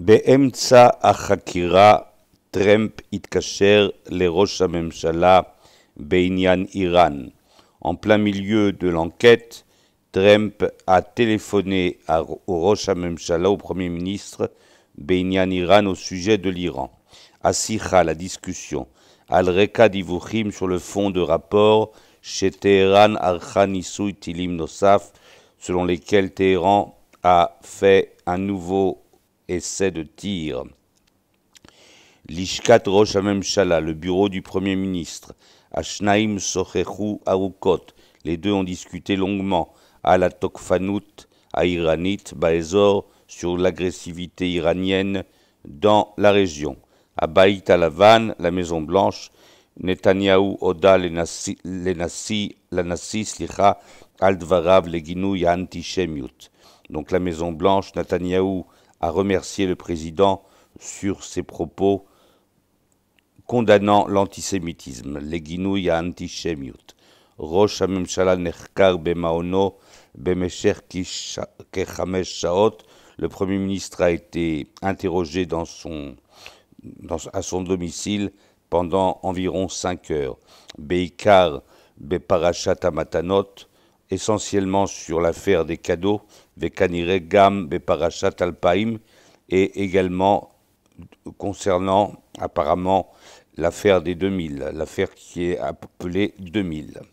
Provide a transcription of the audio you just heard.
באמצע החקירה טרמפ התקשר לראש הממשלה Beinyan Iran. En plein milieu de l'enquête, Trump a téléphoné à, au Rosh au Premier ministre Beinyan Iran, au sujet de l'Iran. À la discussion. Al-Reka sur le fond de rapport chez Téhéran, Arhan Tilim Nosaf, selon lesquels Téhéran a fait un nouveau essai de tir. Lishkat Rosh Hamemshala, le bureau du Premier ministre, Ashnaim Sochechou Arukot, les deux ont discuté longuement à la Tokfanout, à Iranit, Baezor, sur l'agressivité iranienne dans la région. À Baït Alavan, la Maison Blanche, Netanyahou Oda Lenassi, Lanassi, Slicha, Aldvarav Leginou Antichemiut. Donc la Maison Blanche, Netanyahu a remercié le président sur ses propos condamnant l'antisémitisme, les guinouilles à antisémiout. Nechkar הממשלה נחקר במעונו במשך כחמש שעות. Le Premier ministre a été interrogé dans son, dans, à son domicile pendant environ cinq heures. Beikar Beparachat Amatanot, essentiellement sur l'affaire des cadeaux, Vekanire Gam, Alpaim, et également concernant apparemment l'affaire des 2000, l'affaire qui est appelée 2000.